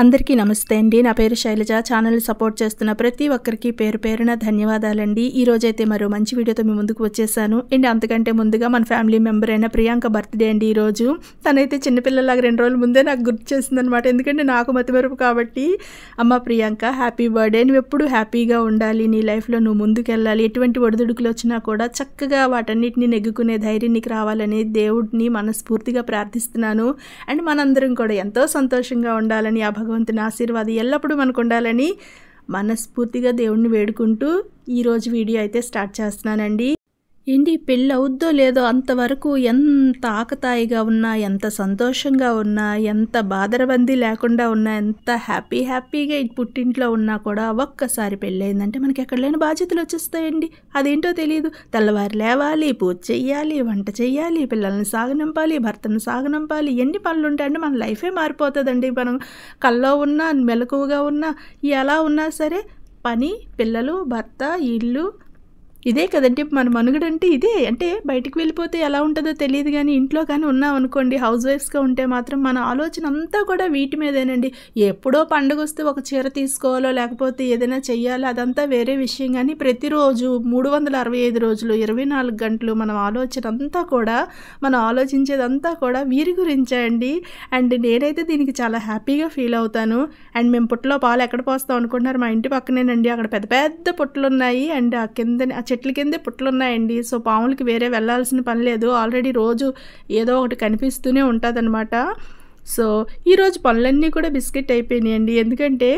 అందరికీ నమస్తే అండి నా పేరు శైలజ ఛానల్ సపోర్ట్ చేస్తున్న ప్రతి ఒక్కరికి పేరు పేరున ధన్యవాదాలండి ఈ రోజైతే మరో మంచి వీడియోతో మీ ముందుకు వచ్చేసాను అండ్ అంతకంటే ముందుగా మన ఫ్యామిలీ మెంబర్ అయిన ప్రియాంక బర్త్డే అండి ఈరోజు తనైతే చిన్నపిల్లలాగా రెండు రోజుల ముందే నాకు గుర్తు చేసిందనమాట ఎందుకంటే నాకు మతిమరుపు కాబట్టి అమ్మ ప్రియాంక హ్యాపీ బర్త్డే నువ్వు ఎప్పుడు హ్యాపీగా ఉండాలి నీ లైఫ్లో నువ్వు ముందుకెళ్ళాలి ఎటువంటి ఒడిదుడుకులు వచ్చినా కూడా చక్కగా వాటన్నిటిని నెగ్గుకునే ధైర్యం నీకు రావాలని దేవుడిని మనస్ఫూర్తిగా ప్రార్థిస్తున్నాను అండ్ మనందరం కూడా ఎంతో సంతోషంగా ఉండాలని ఆ భగవంతుని ఆశీర్వాదం ఎల్లప్పుడూ మనకు ఉండాలని మనస్ఫూర్తిగా దేవుణ్ణి వేడుకుంటూ ఈరోజు వీడియో అయితే స్టార్ట్ చేస్తున్నానండి ఏంటి పెళ్ళవుద్దో లేదో అంతవరకు ఎంత ఆకతాయిగా ఉన్నా ఎంత సంతోషంగా ఉన్నా ఎంత బాధరబందీ లేకుండా ఉన్నా ఎంత హ్యాపీ హ్యాపీగా పుట్టింట్లో ఉన్నా కూడా ఒక్కసారి పెళ్ళయిందంటే మనకి ఎక్కడ లేని బాధ్యతలు వచ్చేస్తాయండి అదేంటో తెలియదు తెల్లవారు లేవాలి పూజ చెయ్యాలి వంట చెయ్యాలి పిల్లల్ని సాగనంపాలి భర్తను సాగనంపాలి ఎన్ని పనులు ఉంటాయండి మన లైఫే మారిపోతుందండి మనం కల్లో ఉన్నా మెలకువగా ఉన్నా ఎలా ఉన్నా సరే పని పిల్లలు భర్త ఇల్లు ఇదే కదంటే మన మనుగడ అంటే ఇదే అంటే బయటికి వెళ్ళిపోతే ఎలా ఉంటుందో తెలియదు కానీ ఇంట్లో కానీ ఉన్నాం అనుకోండి హౌస్ వైఫ్స్గా ఉంటే మాత్రం మన ఆలోచన అంతా కూడా వీటి మీదేనండి ఎప్పుడో పండుగ వస్తే ఒక చీర తీసుకోవాలో లేకపోతే ఏదైనా చెయ్యాలో అదంతా వేరే విషయం కానీ ప్రతిరోజు మూడు వందల అరవై ఐదు రోజులు ఇరవై నాలుగు గంటలు మనం ఆలోచన అంతా కూడా మనం ఆలోచించేదంతా కూడా వీరి గురించే అండి అండ్ నేనైతే దీనికి చాలా హ్యాపీగా ఫీల్ అవుతాను అండ్ మేము పుట్టలో పాలు ఎక్కడ పోస్తాం అనుకుంటున్నారు మా ఇంటి పక్కనేనండి అక్కడ పెద్ద పెద్ద పుట్టలు ఉన్నాయి అండ్ ఆ కింద చెట్ల కిందే పుట్లున్నాయండి సో పాములకి వేరే వెళ్ళాల్సిన పని లేదు ఆల్రెడీ రోజు ఏదో ఒకటి కనిపిస్తూనే ఉంటుందన్నమాట సో ఈరోజు పనులన్నీ కూడా బిస్కెట్ అయిపోయినాయండి ఎందుకంటే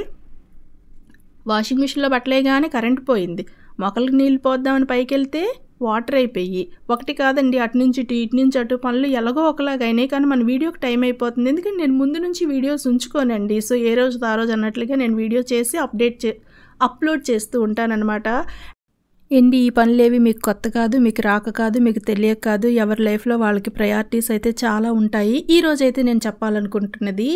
వాషింగ్ మిషన్లో బట్టలే కానీ కరెంట్ పోయింది మొక్కలకు నీళ్ళు పోద్దామని పైకి వెళ్తే వాటర్ అయిపోయి ఒకటి కాదండి అటు నుంచి ఇటు ఇటు నుంచి అటు పనులు ఎలాగో ఒకలాగా అయినాయి కానీ మన వీడియోకి టైం అయిపోతుంది ఎందుకంటే నేను ముందు నుంచి వీడియోస్ ఉంచుకోనండి సో ఏ రోజు ఆ రోజు అన్నట్లుగా నేను వీడియో చేసి అప్డేట్ చే అప్లోడ్ చేస్తూ ఉంటానన్నమాట ఏంటి ఈ పనులేవి మీకు కొత్త కాదు మీకు రాక కాదు మీకు తెలియక కాదు ఎవరి లైఫ్లో వాళ్ళకి ప్రయారిటీస్ అయితే చాలా ఉంటాయి ఈ అయితే నేను చెప్పాలనుకుంటున్నది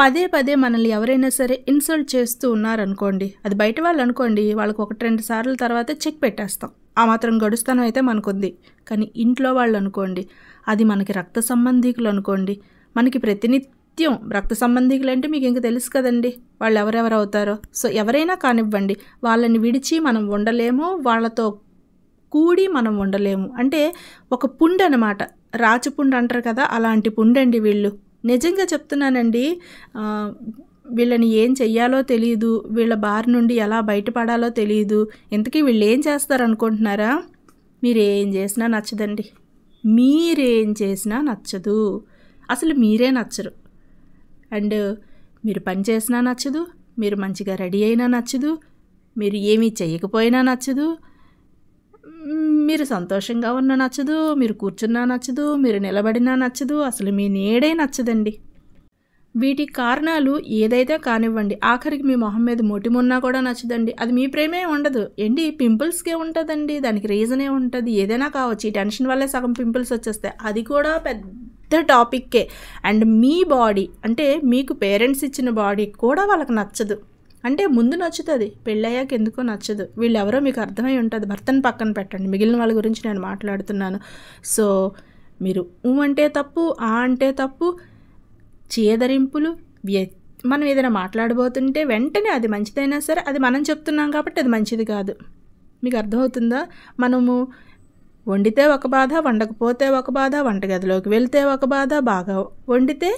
పదే పదే మనల్ని ఎవరైనా సరే ఇన్సల్ట్ చేస్తూ ఉన్నారనుకోండి అది బయట వాళ్ళు అనుకోండి వాళ్ళకి ఒకటి రెండు సార్లు తర్వాత చెక్ పెట్టేస్తాం ఆ మాత్రం గడుస్తానం అయితే మనకుంది కానీ ఇంట్లో వాళ్ళు అనుకోండి అది మనకి రక్త సంబంధికులు అనుకోండి మనకి ప్రతినిత్ నిత్యం రక్త అంటే మీకు ఇంక తెలుసు కదండి వాళ్ళు ఎవరెవరు అవుతారో సో ఎవరైనా కానివ్వండి వాళ్ళని విడిచి మనం ఉండలేము వాళ్ళతో కూడి మనం ఉండలేము అంటే ఒక పుండ్ అనమాట రాచపుండు అంటారు కదా అలాంటి పుండండి వీళ్ళు నిజంగా చెప్తున్నానండి వీళ్ళని ఏం చెయ్యాలో తెలియదు వీళ్ళ బారి నుండి ఎలా బయటపడాలో తెలియదు ఇంతకీ వీళ్ళు ఏం చేస్తారు మీరు మీరేం చేసినా నచ్చదండి మీరేం చేసినా నచ్చదు అసలు మీరే నచ్చరు అండ్ మీరు పని చేసినా నచ్చదు మీరు మంచిగా రెడీ అయినా నచ్చదు మీరు ఏమీ చేయకపోయినా నచ్చదు మీరు సంతోషంగా ఉన్నా నచ్చదు మీరు కూర్చున్నా నచ్చదు మీరు నిలబడినా నచ్చదు అసలు మీ నేడే నచ్చదండి వీటి కారణాలు ఏదైతే కానివ్వండి ఆఖరికి మీ మొహం మీద మొటిమున్నా కూడా నచ్చదండి అది మీ ప్రేమే ఉండదు ఏంటి పింపుల్స్కే ఉంటుందండి దానికి రీజనే ఉంటుంది ఏదైనా కావచ్చు ఈ టెన్షన్ వల్లే సగం పింపుల్స్ వచ్చేస్తాయి అది కూడా పెద్ద పెద్ద టాపిక్కే అండ్ మీ బాడీ అంటే మీకు పేరెంట్స్ ఇచ్చిన బాడీ కూడా వాళ్ళకి నచ్చదు అంటే ముందు నచ్చుతుంది పెళ్ళయ్యాక ఎందుకో నచ్చదు వీళ్ళు ఎవరో మీకు అర్థమై ఉంటుంది భర్తను పక్కన పెట్టండి మిగిలిన వాళ్ళ గురించి నేను మాట్లాడుతున్నాను సో మీరు ఊ అంటే తప్పు ఆ అంటే తప్పు చేదరింపులు వ్య మనం ఏదైనా మాట్లాడబోతుంటే వెంటనే అది మంచిదైనా సరే అది మనం చెప్తున్నాం కాబట్టి అది మంచిది కాదు మీకు అర్థమవుతుందా మనము వండితే ఒక బాధ వండకపోతే ఒక బాధ వంటగదిలోకి వెళ్తే ఒక బాధ బాగా వండితే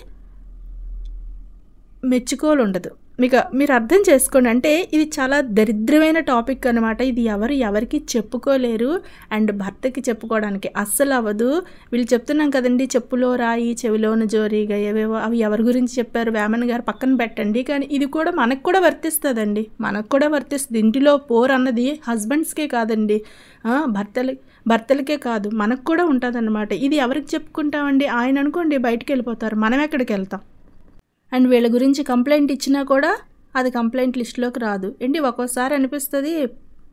మెచ్చుకోలు ఉండదు మీకు మీరు అర్థం చేసుకోండి అంటే ఇది చాలా దరిద్రమైన టాపిక్ అనమాట ఇది ఎవరు ఎవరికి చెప్పుకోలేరు అండ్ భర్తకి చెప్పుకోవడానికి అస్సలు అవ్వదు వీళ్ళు చెప్తున్నాం కదండి చెప్పులో రాయి చెవిలోన జోరీగా ఏవేవో అవి ఎవరి గురించి చెప్పారు వేమన్ గారు పక్కన పెట్టండి కానీ ఇది కూడా మనకు కూడా వర్తిస్తుందండి మనకు కూడా వర్తిస్తుంది ఇంటిలో పోర్ అన్నది హస్బెండ్స్కే కాదండి భర్తలు భర్తలకే కాదు మనకు కూడా ఉంటుందన్నమాట ఇది ఎవరికి చెప్పుకుంటామండి ఆయన అనుకోండి బయటకు వెళ్ళిపోతారు మనం ఎక్కడికి వెళ్తాం అండ్ వీళ్ళ గురించి కంప్లైంట్ ఇచ్చినా కూడా అది కంప్లైంట్ లిస్టులోకి రాదు ఏంటి ఒక్కోసారి అనిపిస్తుంది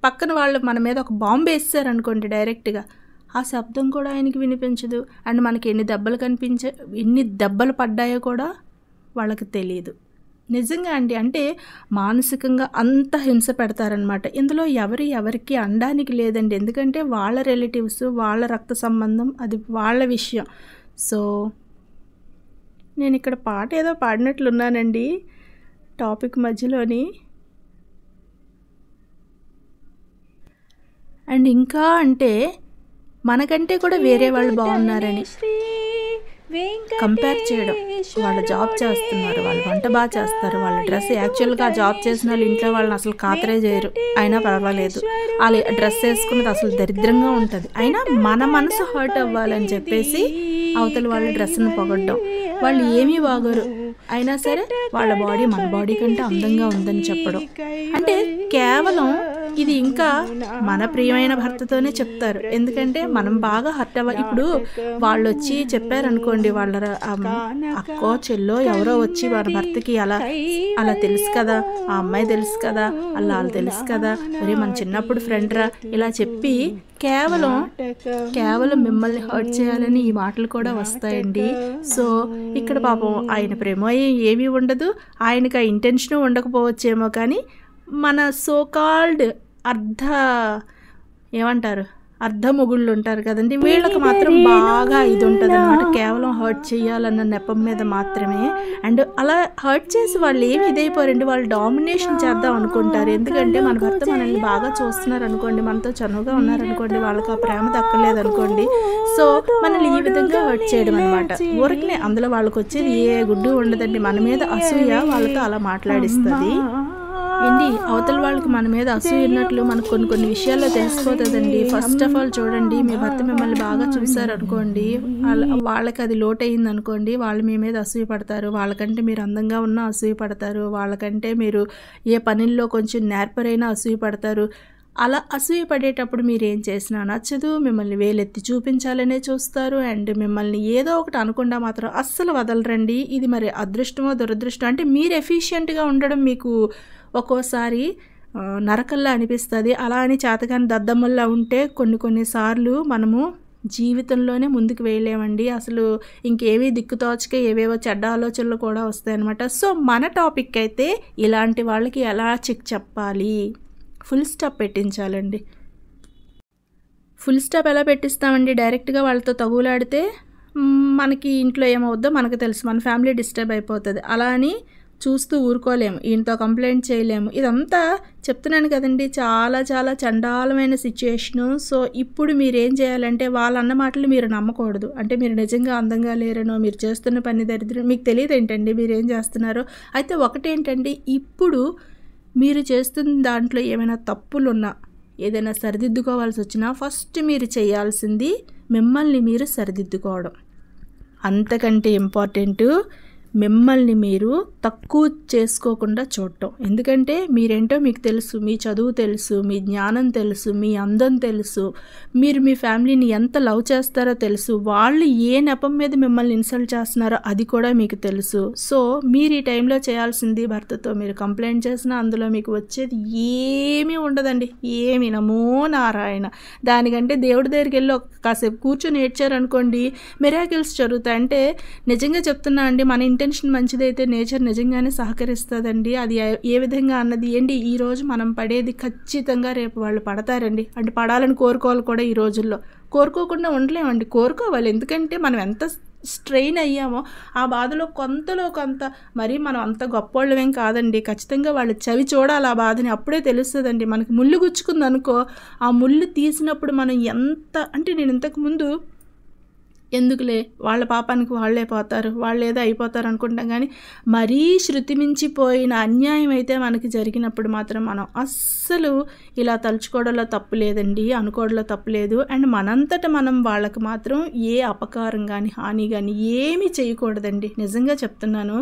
పక్కన వాళ్ళు మన మీద ఒక బాంబు వేసారనుకోండి డైరెక్ట్గా ఆ శబ్దం కూడా ఆయనకి వినిపించదు అండ్ మనకి ఎన్ని దెబ్బలు కనిపించే ఎన్ని దెబ్బలు పడ్డాయో కూడా వాళ్ళకి తెలియదు నిజంగా అండి అంటే మానసికంగా అంత హింస పెడతారనమాట ఇందులో ఎవరి ఎవరికి అనడానికి లేదండి ఎందుకంటే వాళ్ళ రిలేటివ్స్ వాళ్ళ రక్త సంబంధం అది వాళ్ళ విషయం సో నేను ఇక్కడ పాట ఏదో పాడినట్లున్నానండి టాపిక్ మధ్యలోని అండ్ ఇంకా అంటే మనకంటే కూడా వేరే వాళ్ళు బాగున్నారని కంపేర్ చేయడం వాళ్ళు జాబ్ చేస్తున్నారు వాళ్ళు వంట బాగా చేస్తారు వాళ్ళ డ్రెస్ యాక్చువల్గా జాబ్ చేసిన వాళ్ళు ఇంట్లో వాళ్ళని అసలు ఖాతరే చేయరు అయినా పర్వాలేదు వాళ్ళ డ్రెస్ వేసుకున్నది అసలు దరిద్రంగా ఉంటుంది అయినా మన మనసు హర్ట్ అవ్వాలని చెప్పేసి అవతల వాళ్ళ డ్రెస్ను పొగడ్డం వాళ్ళు ఏమీ బాగోరు అయినా సరే వాళ్ళ బాడీ మన బాడీ కంటే అందంగా ఉందని చెప్పడం అంటే కేవలం ఇది ఇంకా మన ప్రియమైన భర్తతోనే చెప్తారు ఎందుకంటే మనం బాగా హర్ట్ అవ్వ ఇప్పుడు వాళ్ళు వచ్చి చెప్పారనుకోండి వాళ్ళ అక్కో చెల్లో ఎవరో వచ్చి వాళ్ళ భర్తకి అలా అలా తెలుసు కదా ఆ అమ్మాయి తెలుసు కదా అలా తెలుసు కదా మరి మన చిన్నప్పుడు ఫ్రెండ్ రా ఇలా చెప్పి కేవలం కేవలం మిమ్మల్ని హర్ట్ చేయాలని ఈ మాటలు కూడా వస్తాయండి సో ఇక్కడ పాపం ఆయన ప్రేమ ఏమీ ఉండదు ఆయనకు ఆ ఇంటెన్షన్ ఉండకపోవచ్చేమో కానీ మన సో కాల్డ్ అర్ధ ఏమంటారు అర్ధముగుళ్ళు ఉంటారు కదండి వీళ్ళకి మాత్రం బాగా ఇది ఉంటుంది అనమాట కేవలం హర్ట్ చేయాలన్న నెపం మీద మాత్రమే అండ్ అలా హర్ట్ చేసి వాళ్ళు ఏమి ఇదైపోరండి వాళ్ళు డామినేషన్ చేద్దాం అనుకుంటారు ఎందుకంటే మన భర్త మనల్ని బాగా చూస్తున్నారు అనుకోండి మనతో చనువుగా ఉన్నారనుకోండి వాళ్ళకి ఆ ప్రేమ దక్కలేదు అనుకోండి సో మనల్ని ఈ విధంగా హర్ట్ చేయడం అనమాట ఊరికి అందులో వాళ్ళకి వచ్చేది ఏ గుడ్డు ఉండదండి మన మీద అసూయ వాళ్ళతో అలా మాట్లాడిస్తుంది ఏంటి అవతల వాళ్ళకి మన మీద అసూ ఉన్నట్లు మనకు కొన్ని కొన్ని విషయాల్లో తెలిసిపోతుందండి ఫస్ట్ ఆఫ్ ఆల్ చూడండి మీ భర్త మిమ్మల్ని బాగా చూసారు అనుకోండి వాళ్ళకి అది లోట్ అయింది అనుకోండి వాళ్ళు మీ మీద అసూయ పడతారు వాళ్ళకంటే మీరు అందంగా ఉన్నా అసూయ పడతారు వాళ్ళకంటే మీరు ఏ పనుల్లో కొంచెం నేర్పరైనా అసూయ పడతారు అలా అసూయ పడేటప్పుడు మీరు ఏం చేసినా నచ్చదు మిమ్మల్ని వేలెత్తి చూపించాలనే చూస్తారు అండ్ మిమ్మల్ని ఏదో ఒకటి అనుకుండా మాత్రం అస్సలు వదలరండి ఇది మరి అదృష్టమో దురదృష్టం అంటే మీరు ఎఫిషియెంట్గా ఉండడం మీకు ఒక్కోసారి నరకల్లా అనిపిస్తుంది అలా అని చేతగాని దద్దమ్మల్లా ఉంటే కొన్ని కొన్నిసార్లు మనము జీవితంలోనే ముందుకు వేయలేమండి అసలు ఇంకేవి దిక్కుతోచక ఏవేవో చెడ్డ ఆలోచనలు కూడా వస్తాయన్నమాట సో మన టాపిక్ అయితే ఇలాంటి వాళ్ళకి ఎలా చెక్ చెప్పాలి ఫుల్ స్టాప్ పెట్టించాలండి ఫుల్ స్టాప్ ఎలా పెట్టిస్తామండి డైరెక్ట్గా వాళ్ళతో తగులాడితే మనకి ఇంట్లో ఏమవుద్దో మనకు తెలుసు మన ఫ్యామిలీ డిస్టర్బ్ అయిపోతుంది అలా అని చూస్తూ ఊరుకోలేము ఈయనతో కంప్లైంట్ చేయలేము ఇదంతా చెప్తున్నాను కదండి చాలా చాలా చండాలమైన సిచ్యుయేషను సో ఇప్పుడు మీరు ఏం చేయాలంటే వాళ్ళన్న మాటలు మీరు నమ్మకూడదు అంటే మీరు నిజంగా అందంగా లేరనో మీరు చేస్తున్న పని దరిద్రం మీకు తెలియదు ఏంటండి మీరు ఏం చేస్తున్నారో అయితే ఒకటేంటండి ఇప్పుడు మీరు చేస్తున్న దాంట్లో ఏమైనా తప్పులున్నా ఏదైనా సరిదిద్దుకోవాల్సి వచ్చినా ఫస్ట్ మీరు చేయాల్సింది మిమ్మల్ని మీరు సరిదిద్దుకోవడం అంతకంటే ఇంపార్టెంటు మిమ్మల్ని మీరు తక్కువ చేసుకోకుండా చూడటం ఎందుకంటే మీరేంటో మీకు తెలుసు మీ చదువు తెలుసు మీ జ్ఞానం తెలుసు మీ అందం తెలుసు మీరు మీ ఫ్యామిలీని ఎంత లవ్ చేస్తారో తెలుసు వాళ్ళు ఏ నెపం మీద మిమ్మల్ని ఇన్సల్ట్ చేస్తున్నారో అది కూడా మీకు తెలుసు సో మీరు ఈ టైంలో చేయాల్సింది భర్తతో మీరు కంప్లైంట్ చేసినా అందులో మీకు వచ్చేది ఏమీ ఉండదండి ఏమి నమో నారాయణ దానికంటే దేవుడి దగ్గరికి వెళ్ళి కాసేపు కూర్చొని ఏడ్చారనుకోండి మిరాకిల్స్ జరుగుతాయి అంటే నిజంగా చెప్తున్నా అండి మన ఇంటి ఇంటెన్షన్ మంచిదైతే నేచర్ నిజంగానే సహకరిస్తుందండి అది ఏ విధంగా అన్నది ఏంటి ఈరోజు మనం పడేది ఖచ్చితంగా రేపు వాళ్ళు పడతారండి అంటే పడాలని కోరుకోవాలి కూడా ఈ రోజుల్లో కోరుకోకుండా ఉండలేమండి కోరుకోవాలి ఎందుకంటే మనం ఎంత స్ట్రెయిన్ అయ్యామో ఆ బాధలో కొంతలో కొంత మరి మనం అంత గొప్పవాళ్ళమేం కాదండి ఖచ్చితంగా వాళ్ళు చవి చూడాలి ఆ బాధని అప్పుడే తెలుస్తుందండి మనకి ముళ్ళు గుచ్చుకుందనుకో ఆ ముళ్ళు తీసినప్పుడు మనం ఎంత అంటే నేను ఇంతకుముందు ఎందుకులే వాళ్ళ పాపానికి వాళ్ళే పోతారు వాళ్ళు ఏదో అయిపోతారు అనుకుంటాం కానీ మరీ శృతి మించిపోయిన అన్యాయం అయితే మనకి జరిగినప్పుడు మాత్రం మనం అస్సలు ఇలా తలుచుకోవడంలో తప్పు లేదండి అనుకోవడంలో తప్పు లేదు అండ్ మనంతట మనం వాళ్ళకి మాత్రం ఏ అపకారం కానీ హాని కానీ ఏమీ చేయకూడదండి నిజంగా చెప్తున్నాను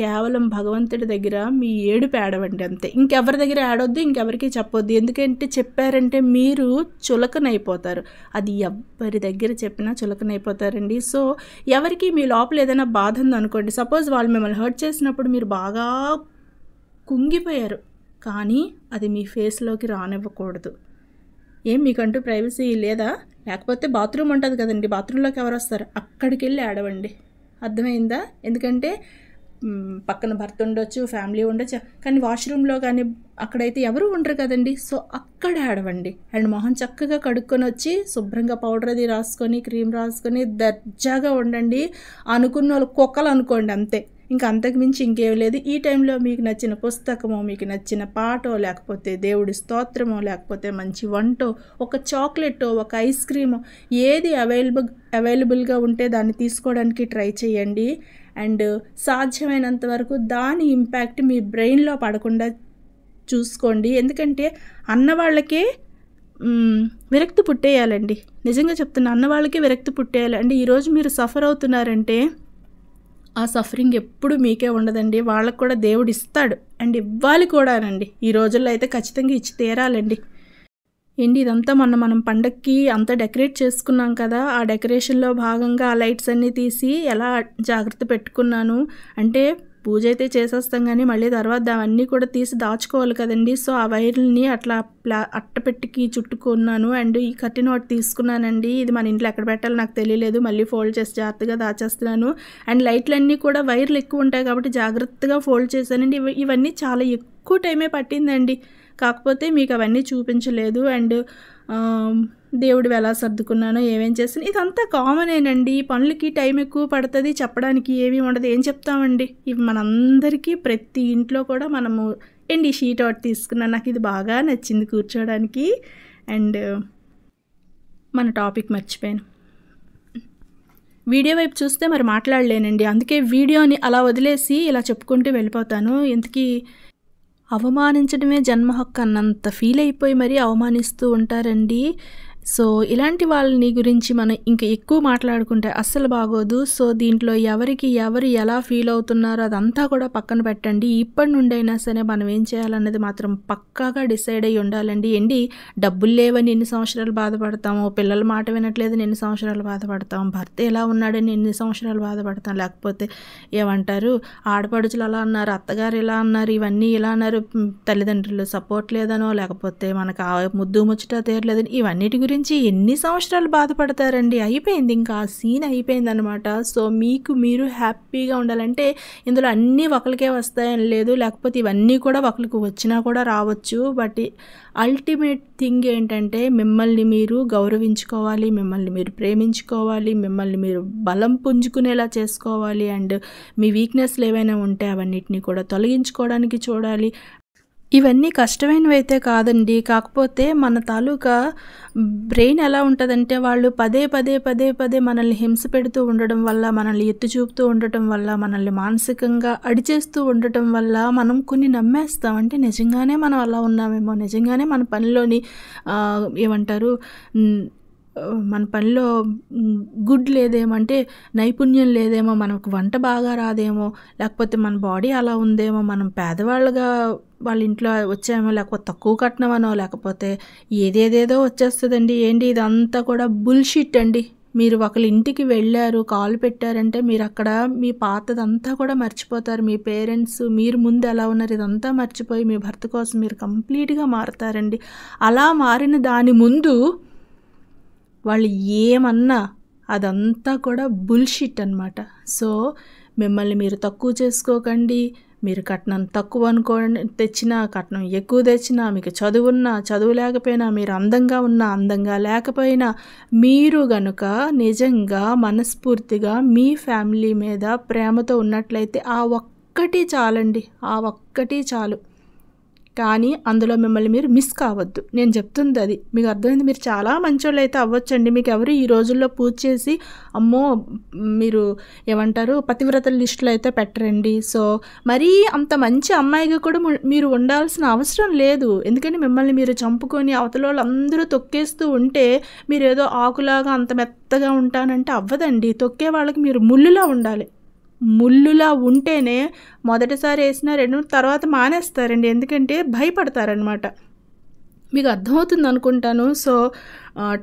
కేవలం భగవంతుడి దగ్గర మీ ఏడు పేడవండి అంతే ఇంకెవరి దగ్గర ఏడొద్దు ఇంకెవరికి చెప్పొద్దు ఎందుకంటే చెప్పారంటే మీరు చులకనైపోతారు అది ఎవరి దగ్గర చెప్పినా చులకనైపోతారండి సో ఎవరికి మీ లోపల ఏదైనా బాధ ఉందనుకోండి సపోజ్ వాళ్ళు మిమ్మల్ని హర్ట్ చేసినప్పుడు మీరు బాగా కుంగిపోయారు కానీ అది మీ ఫేస్లోకి రానివ్వకూడదు ఏం మీకంటూ ప్రైవసీ లేదా లేకపోతే బాత్రూమ్ ఉంటుంది కదండి బాత్రూంలోకి ఎవరు వస్తారు అక్కడికి వెళ్ళి ఆడవండి అర్థమైందా ఎందుకంటే పక్కన భర్త ఉండొచ్చు ఫ్యామిలీ ఉండొచ్చు కానీ వాష్రూమ్లో కానీ అక్కడైతే ఎవరు ఉండరు కదండి సో అక్కడ ఆడవండి అండ్ మొహం చక్కగా కడుక్కొని వచ్చి శుభ్రంగా పౌడర్ అది రాసుకొని క్రీమ్ రాసుకొని దర్జాగా ఉండండి అనుకున్న వాళ్ళు కుక్కలు అనుకోండి అంతే ఇంకా అంతకుమించి ఇంకేం లేదు ఈ టైంలో మీకు నచ్చిన పుస్తకమో మీకు నచ్చిన పాటో లేకపోతే దేవుడి స్తోత్రమో లేకపోతే మంచి వంటో ఒక చాక్లెట్ ఒక ఐస్ క్రీమో ఏది అవైలబుల్ అవైలబుల్గా ఉంటే దాన్ని తీసుకోవడానికి ట్రై చేయండి అండ్ సాధ్యమైనంత వరకు దాని ఇంపాక్ట్ మీ బ్రెయిన్లో పడకుండా చూసుకోండి ఎందుకంటే అన్నవాళ్ళకే విరక్తి పుట్టేయాలండి నిజంగా చెప్తున్నా అన్నవాళ్ళకే విరక్తి పుట్టేయాలండి ఈరోజు మీరు సఫర్ అవుతున్నారంటే ఆ సఫరింగ్ ఎప్పుడు మీకే ఉండదండి వాళ్ళకు కూడా దేవుడు ఇస్తాడు అండ్ ఇవ్వాలి కూడానండి ఈ రోజుల్లో అయితే ఖచ్చితంగా ఇచ్చి తీరాలండి ఏంటి ఇదంతా మొన్న మనం పండక్కి అంతా డెకరేట్ చేసుకున్నాం కదా ఆ డెకరేషన్లో భాగంగా ఆ లైట్స్ అన్నీ తీసి ఎలా జాగ్రత్త పెట్టుకున్నాను అంటే పూజ అయితే చేసేస్తాం కానీ మళ్ళీ తర్వాత అవన్నీ కూడా తీసి దాచుకోవాలి కదండి సో ఆ వైర్లని అట్లా ప్లా అట్టపెట్టికి చుట్టుకున్నాను అండ్ ఈ కట్టిన వాటి తీసుకున్నానండి ఇది మన ఇంట్లో ఎక్కడ పెట్టాలో నాకు తెలియలేదు మళ్ళీ ఫోల్డ్ చేసి జాగ్రత్తగా దాచేస్తున్నాను అండ్ లైట్లన్నీ కూడా వైర్లు ఎక్కువ ఉంటాయి కాబట్టి జాగ్రత్తగా ఫోల్డ్ చేశానండి ఇవన్నీ చాలా ఎక్కువ టైమే పట్టిందండి కాకపోతే మీకు అవన్నీ చూపించలేదు అండ్ దేవుడు ఎలా సర్దుకున్నానో ఏమేం చేస్తాను ఇదంతా కామనేనండి పనులకి టైం ఎక్కువ పడుతుంది చెప్పడానికి ఏమీ ఉండదు ఏం చెప్తామండి ఇవి మనందరికీ ప్రతి ఇంట్లో కూడా మనము అండ్ ఈ షీట్ అవుట్ తీసుకున్నాను నాకు ఇది బాగా నచ్చింది కూర్చోడానికి అండ్ మన టాపిక్ మర్చిపోయాను వీడియో వైపు చూస్తే మరి మాట్లాడలేనండి అందుకే వీడియోని అలా వదిలేసి ఇలా చెప్పుకుంటూ వెళ్ళిపోతాను ఇంతకీ అవమానించడమే జన్మ హక్కు అన్నంత ఫీల్ అయిపోయి మరీ అవమానిస్తూ ఉంటారండి సో ఇలాంటి వాళ్ళని గురించి మనం ఇంకా ఎక్కువ మాట్లాడుకుంటే అస్సలు బాగోదు సో దీంట్లో ఎవరికి ఎవరు ఎలా ఫీల్ అవుతున్నారో అదంతా కూడా పక్కన పెట్టండి ఇప్పటి నుండి అయినా సరే మనం ఏం చేయాలన్నది మాత్రం పక్కాగా డిసైడ్ అయ్యి ఉండాలండి ఏంటి డబ్బులు లేవని ఎన్ని సంవత్సరాలు బాధపడతాము పిల్లల మాట వినట్లేదని ఎన్ని సంవత్సరాలు బాధపడతాం భర్త ఎలా ఉన్నాడని ఎన్ని సంవత్సరాలు బాధపడతాం లేకపోతే ఏమంటారు ఆడపడుచులు అలా అన్నారు అత్తగారు ఇలా అన్నారు ఇవన్నీ ఇలా అన్నారు తల్లిదండ్రులు సపోర్ట్ లేదనో లేకపోతే మనకు ముద్దు ముచ్చట తీరలేదని ఇవన్నిటి గురించి గురించి ఎన్ని సంవత్సరాలు బాధపడతారండి అయిపోయింది ఇంకా ఆ సీన్ అనమాట సో మీకు మీరు హ్యాపీగా ఉండాలంటే ఇందులో అన్నీ ఒకరికే వస్తాయని లేదు లేకపోతే ఇవన్నీ కూడా ఒకరికి వచ్చినా కూడా రావచ్చు బట్ అల్టిమేట్ థింగ్ ఏంటంటే మిమ్మల్ని మీరు గౌరవించుకోవాలి మిమ్మల్ని మీరు ప్రేమించుకోవాలి మిమ్మల్ని మీరు బలం పుంజుకునేలా చేసుకోవాలి అండ్ మీ వీక్నెస్లు ఏవైనా ఉంటే అవన్నిటిని కూడా తొలగించుకోవడానికి చూడాలి ఇవన్నీ కష్టమైనవైతే కాదండి కాకపోతే మన తాలూకా బ్రెయిన్ ఎలా ఉంటుందంటే వాళ్ళు పదే పదే పదే పదే మనల్ని హింస పెడుతూ ఉండడం వల్ల మనల్ని ఎత్తు చూపుతూ ఉండటం వల్ల మనల్ని మానసికంగా అడిచేస్తూ ఉండటం వల్ల మనం కొన్ని నమ్మేస్తాం అంటే నిజంగానే మనం అలా ఉన్నామేమో నిజంగానే మన పనిలోని ఏమంటారు మన పనిలో గుడ్ లేదేమో అంటే నైపుణ్యం లేదేమో మనకు వంట బాగా రాదేమో లేకపోతే మన బాడీ అలా ఉందేమో మనం పేదవాళ్ళుగా వాళ్ళ ఇంట్లో వచ్చామో లేకపోతే తక్కువ కట్నమనో లేకపోతే ఏదేదేదో వచ్చేస్తుందండి ఏంటి ఇదంతా కూడా బుల్షిట్ అండి మీరు ఒకళ్ళ ఇంటికి వెళ్ళారు కాల్ పెట్టారంటే మీరు అక్కడ మీ పాతదంతా కూడా మర్చిపోతారు మీ పేరెంట్స్ మీరు ముందు ఎలా ఉన్నారు ఇదంతా మర్చిపోయి మీ భర్త కోసం మీరు కంప్లీట్గా మారుతారండి అలా మారిన దాని ముందు వాళ్ళు ఏమన్నా అదంతా కూడా బుల్షిట్ అనమాట సో మిమ్మల్ని మీరు తక్కువ చేసుకోకండి మీరు కట్నం తక్కువ అనుకోండి తెచ్చినా కట్నం ఎక్కువ తెచ్చినా మీకు చదువున్నా చదువు లేకపోయినా మీరు అందంగా ఉన్నా అందంగా లేకపోయినా మీరు గనుక నిజంగా మనస్ఫూర్తిగా మీ ఫ్యామిలీ మీద ప్రేమతో ఉన్నట్లయితే ఆ ఒక్కటి చాలండి ఆ ఒక్కటి చాలు కానీ అందులో మిమ్మల్ని మీరు మిస్ కావద్దు నేను చెప్తుంది అది మీకు అర్థమైంది మీరు చాలా మంచోళ్ళు అయితే అవ్వచ్చండి మీకు ఎవరు ఈ రోజుల్లో పూజ చేసి అమ్మో మీరు ఏమంటారు పతివ్రతల లిస్టులో అయితే పెట్టరండి సో మరీ అంత మంచి అమ్మాయిగా కూడా మీరు ఉండాల్సిన అవసరం లేదు ఎందుకంటే మిమ్మల్ని మీరు చంపుకొని అవతల వాళ్ళందరూ తొక్కేస్తూ ఉంటే మీరు ఏదో ఆకులాగా అంత మెత్తగా ఉంటానంటే అవ్వదండి తొక్కే వాళ్ళకి మీరు ముళ్ళులా ఉండాలి ముళ్ళులా ఉంటేనే మొదటిసారి వేసిన రెండు తర్వాత మానేస్తారండి ఎందుకంటే భయపడతారనమాట మీకు అర్థమవుతుంది అనుకుంటాను సో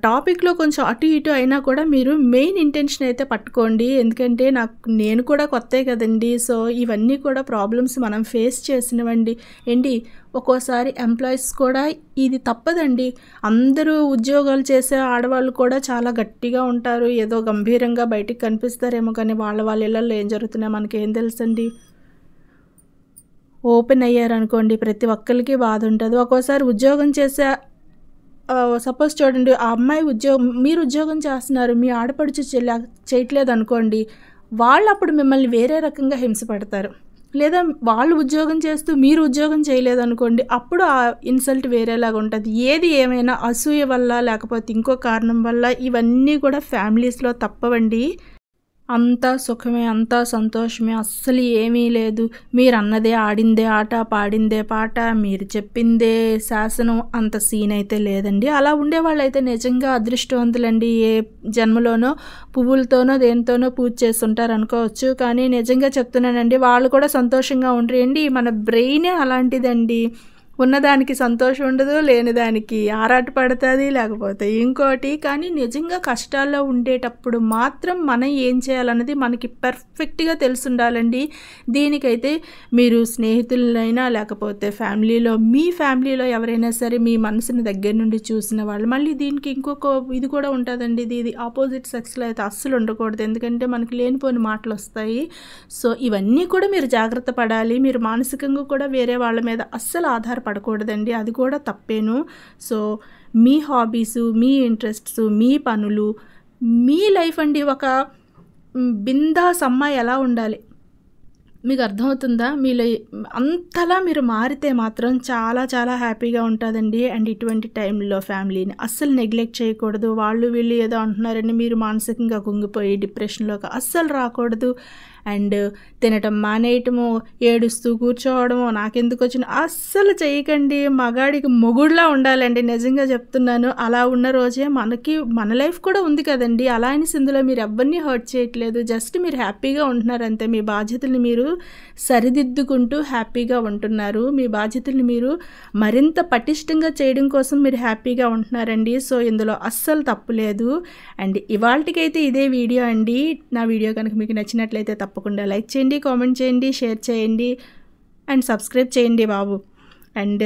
టాపిక్లో కొంచెం అటు ఇటు అయినా కూడా మీరు మెయిన్ ఇంటెన్షన్ అయితే పట్టుకోండి ఎందుకంటే నాకు నేను కూడా కొత్తే కదండి సో ఇవన్నీ కూడా ప్రాబ్లమ్స్ మనం ఫేస్ చేసినవండి ఏంటి ఒక్కోసారి ఎంప్లాయీస్ కూడా ఇది తప్పదండి అందరూ ఉద్యోగాలు చేసే ఆడవాళ్ళు కూడా చాలా గట్టిగా ఉంటారు ఏదో గంభీరంగా బయటికి కనిపిస్తారేమో కానీ వాళ్ళ వాళ్ళ ఇళ్ళల్లో ఏం జరుగుతున్నాయో మనకేం తెలుసండి ఓపెన్ అయ్యారనుకోండి ప్రతి ఒక్కరికి బాధ ఉంటుంది ఒక్కోసారి ఉద్యోగం చేసే సపోజ్ చూడండి ఆ అమ్మాయి ఉద్యోగం మీరు ఉద్యోగం చేస్తున్నారు మీ ఆడపడుచు చేయట్లేదు అనుకోండి వాళ్ళు అప్పుడు మిమ్మల్ని వేరే రకంగా హింసపడతారు లేదా వాళ్ళు ఉద్యోగం చేస్తూ మీరు ఉద్యోగం చేయలేదనుకోండి అప్పుడు ఆ ఇన్సల్ట్ వేరేలాగా ఉంటుంది ఏది ఏమైనా అసూయ వల్ల లేకపోతే ఇంకో కారణం వల్ల ఇవన్నీ కూడా ఫ్యామిలీస్లో తప్పవండి అంతా సుఖమే అంతా సంతోషమే అస్సలు ఏమీ లేదు మీరు అన్నదే ఆడిందే ఆట పాడిందే పాట మీరు చెప్పిందే శాసనం అంత సీన్ అయితే లేదండి అలా అయితే నిజంగా అదృష్టవంతులండి ఏ జన్మలోనో పువ్వులతోనో దేనితోనో పూజ చేస్తుంటారు అనుకోవచ్చు కానీ నిజంగా చెప్తున్నానండి వాళ్ళు కూడా సంతోషంగా ఉంటారండి మన బ్రెయినే అలాంటిదండి ఉన్నదానికి సంతోషం ఉండదు లేనిదానికి ఆరాట పడుతుంది లేకపోతే ఇంకోటి కానీ నిజంగా కష్టాల్లో ఉండేటప్పుడు మాత్రం మనం ఏం చేయాలన్నది మనకి పర్ఫెక్ట్గా తెలుసుండాలండి దీనికైతే మీరు స్నేహితులైనా లేకపోతే ఫ్యామిలీలో మీ ఫ్యామిలీలో ఎవరైనా సరే మీ మనసుని దగ్గర నుండి చూసిన వాళ్ళు మళ్ళీ దీనికి ఇంకొక ఇది కూడా ఉంటుందండి ఇది ఆపోజిట్ సెక్స్లో అయితే అస్సలు ఉండకూడదు ఎందుకంటే మనకి లేనిపోని మాటలు వస్తాయి సో ఇవన్నీ కూడా మీరు జాగ్రత్త పడాలి మీరు మానసికంగా కూడా వేరే వాళ్ళ మీద అస్సలు ఆధార పడకూడదండి అది కూడా తప్పేను సో మీ హాబీసు మీ ఇంట్రెస్ట్స్ మీ పనులు మీ లైఫ్ అండి ఒక బిందా అమ్మాయి ఎలా ఉండాలి మీకు అర్థమవుతుందా మీలో అంతలా మీరు మారితే మాత్రం చాలా చాలా హ్యాపీగా ఉంటుందండి అండ్ ఇటువంటి టైంలో ఫ్యామిలీని అస్సలు నెగ్లెక్ట్ చేయకూడదు వాళ్ళు వీళ్ళు ఏదో అంటున్నారని మీరు మానసికంగా కుంగిపోయి డిప్రెషన్లోకి అస్సలు రాకూడదు అండ్ తినటం మానేయటము ఏడుస్తూ కూర్చోవడము నాకెందుకు వచ్చిన అస్సలు చేయకండి మగాడికి మొగుడులా ఉండాలండి నిజంగా చెప్తున్నాను అలా ఉన్న రోజే మనకి మన లైఫ్ కూడా ఉంది కదండి అలా అని ఇందులో మీరు ఎవరిని హర్ట్ చేయట్లేదు జస్ట్ మీరు హ్యాపీగా ఉంటున్నారంతే మీ బాధ్యతల్ని మీరు సరిదిద్దుకుంటూ హ్యాపీగా ఉంటున్నారు మీ బాధ్యతల్ని మీరు మరింత పటిష్టంగా చేయడం కోసం మీరు హ్యాపీగా ఉంటున్నారండి సో ఇందులో అస్సలు తప్పులేదు అండ్ ఇవాళకైతే ఇదే వీడియో అండి నా వీడియో కనుక మీకు నచ్చినట్లయితే తప్ప తప్పకుండా లైక్ చేయండి కామెంట్ చేయండి షేర్ చేయండి అండ్ సబ్స్క్రైబ్ చేయండి బాబు అండ్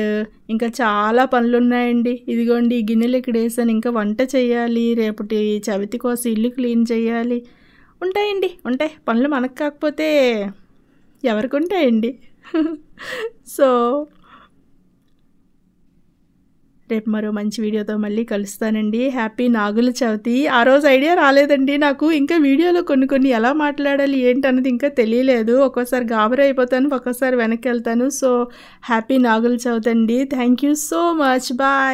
ఇంకా చాలా పనులు ఉన్నాయండి ఇదిగోండి గిన్నెలు ఇక్కడ వేసాను ఇంకా వంట చేయాలి రేపటి చవితి కోసం ఇల్లు క్లీన్ చేయాలి ఉంటాయండి ఉంటాయి పనులు మనకు కాకపోతే ఎవరికి ఉంటాయండి సో రేపు మరో మంచి వీడియోతో మళ్ళీ కలుస్తానండి హ్యాపీ నాగుల చవితి ఆ రోజు ఐడియా రాలేదండి నాకు ఇంకా వీడియోలో కొన్ని కొన్ని ఎలా మాట్లాడాలి ఏంటన్నది ఇంకా తెలియలేదు ఒక్కోసారి గాబరీ అయిపోతాను ఒక్కోసారి వెనక్కి వెళ్తాను సో హ్యాపీ నాగుల చవితి అండి thank you so much bye